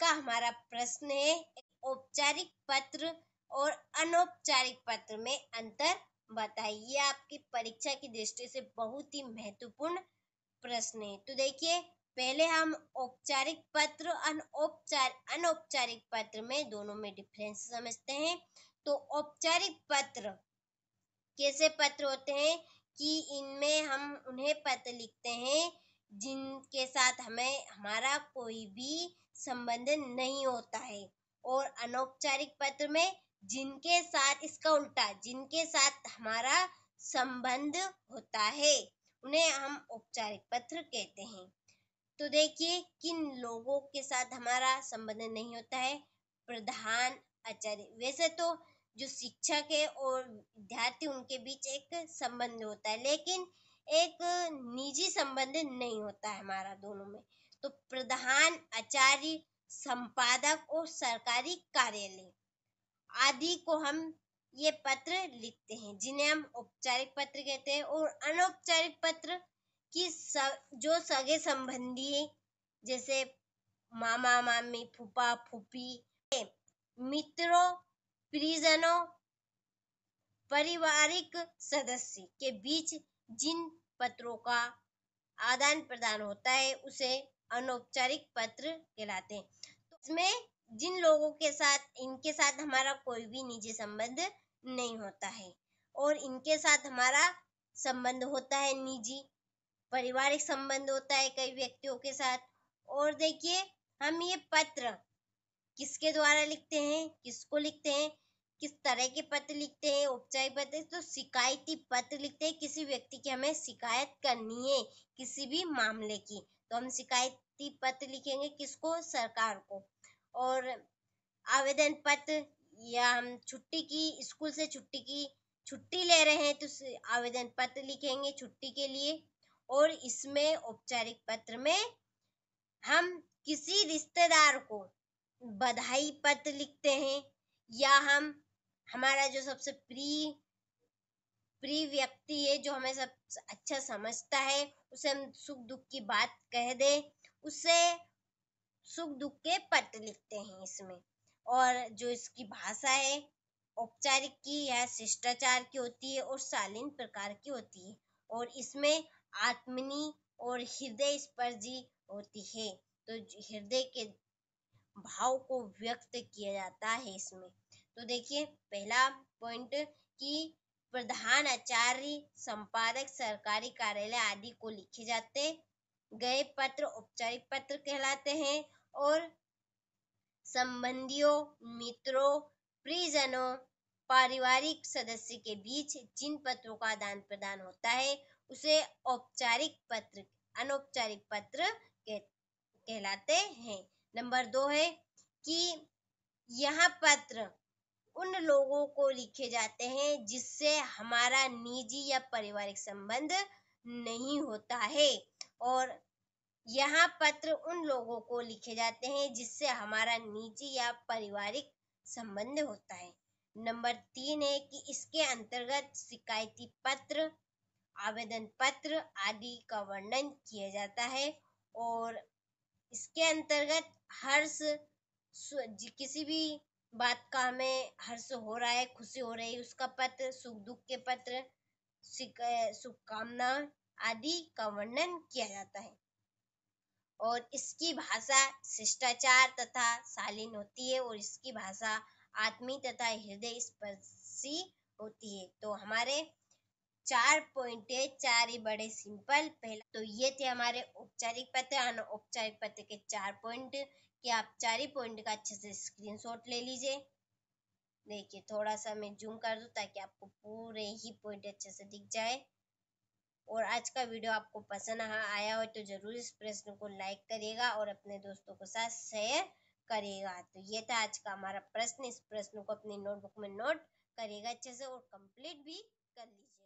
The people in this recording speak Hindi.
का हमारा प्रश्न है औपचारिक पत्र और अनौपचारिक पत्र में अंतर बताइए आपकी परीक्षा की दृष्टि से बहुत ही महत्वपूर्ण प्रश्न है तो देखिए पहले हम औपचारिक पत्र अनौपचार अनौपचारिक पत्र में दोनों में डिफरेंस समझते हैं तो औपचारिक पत्र कैसे पत्र होते हैं कि इनमें हम उन्हें पत्र लिखते हैं जिनके साथ हमें हमारा कोई भी संबंध नहीं होता है और अनौपचारिक पत्र में जिनके साथ इसका उल्टा जिनके साथ हमारा संबंध होता है उन्हें हम औपचारिक पत्र कहते हैं तो देखिए किन लोगों के साथ हमारा संबंध नहीं होता है प्रधान आचार्य वैसे तो जो शिक्षक है और विद्यार्थी उनके बीच एक संबंध होता है लेकिन एक निजी संबंध नहीं होता है हमारा दोनों में तो प्रधान आचार्य संपादक और सरकारी कार्यालय आदि को हम ये पत्र लिखते हैं जिन्हें हम औपचारिक पत्र कहते हैं और अनौपचारिक पत्र की स, जो सगे संबंधी जैसे मामा मामी फूफा फूफी मित्रों परिजनों पारिवारिक सदस्य के बीच जिन पत्रों का आदान प्रदान होता है उसे अनौपचारिक पत्र कहलाते हैं तो इसमें जिन लोगों के साथ इनके साथ हमारा कोई भी निजी संबंध नहीं होता है और इनके साथ हमारा संबंध होता है निजी पारिवारिक संबंध होता है कई व्यक्तियों के साथ और देखिए हम ये पत्र किसके द्वारा लिखते हैं किसको लिखते हैं किस तरह के पत्र लिखते हैं औपचारिक पत्र तो शिकायती पत्र लिखते हैं किसी व्यक्ति की हमें शिकायत करनी है किसी भी मामले की तो हम शिकायती पत्र लिखेंगे किसको सरकार को और आवेदन पत्र या हम छुट्टी की स्कूल से छुट्टी की छुट्टी ले रहे हैं तो आवेदन पत्र लिखेंगे छुट्टी के लिए और इसमें औपचारिक पत्र में हम किसी रिश्तेदार को बधाई पत्र लिखते हैं या हम हमारा जो सबसे प्रिय प्रिय व्यक्ति है जो हमें सब अच्छा समझता है उसे हम सुख दुख की बात कह दे उसे सुख दुख के पत्र लिखते हैं इसमें और जो इसकी भाषा है औपचारिक की या शिष्टाचार की होती है और शालीन प्रकार की होती है और इसमें आत्मनी और हृदय स्पर्जी होती है तो हृदय के भाव को व्यक्त किया जाता है इसमें तो देखिए पहला पॉइंट कि प्रधान आचार्य संपादक सरकारी कार्यालय आदि को लिखे जाते गए पत्र औपचारिक पत्र कहलाते हैं और संबंधियों मित्रों परिजनों पारिवारिक सदस्य के बीच जिन पत्रों का आदान प्रदान होता है उसे औपचारिक पत्र अनौपचारिक पत्र कहलाते हैं नंबर दो है कि यह पत्र उन लोगों को लिखे जाते हैं जिससे हमारा निजी या पारिवारिक संबंध नहीं होता है और यहाँ पत्र उन लोगों को लिखे जाते हैं जिससे हमारा निजी या पारिवारिक संबंध होता है नंबर तीन है कि इसके अंतर्गत शिकायती पत्र आवेदन पत्र आदि का वर्णन किया जाता है और इसके अंतर्गत हर्ष किसी भी बात का हमें हर्ष हो रहा है खुशी हो रही है उसका पत्र सुख दुख के पत्र शुभकामना आदि का वर्णन किया जाता है और इसकी भाषा शिष्टाचार तथा शालीन होती है और इसकी भाषा आत्मी तथा हृदय स्पर्शी होती है तो हमारे चार पॉइंट है चार ही बड़े सिंपल पहला तो ये थे हमारे औपचारिक पत्र अनौपचारिक पत्र के चार पॉइंट कि आप चार ही पॉइंट का अच्छे से स्क्रीनशॉट ले लीजिए देखिए थोड़ा सा मैं जूम कर दूँ ताकि आपको पूरे ही पॉइंट अच्छे से दिख जाए और आज का वीडियो आपको पसंद आया हो तो ज़रूर इस प्रश्न को लाइक करिएगा और अपने दोस्तों के साथ शेयर करिएगा तो ये था आज का हमारा प्रश्न इस प्रश्न को अपनी नोटबुक में नोट करिएगा अच्छे से और कंप्लीट भी कर लीजिए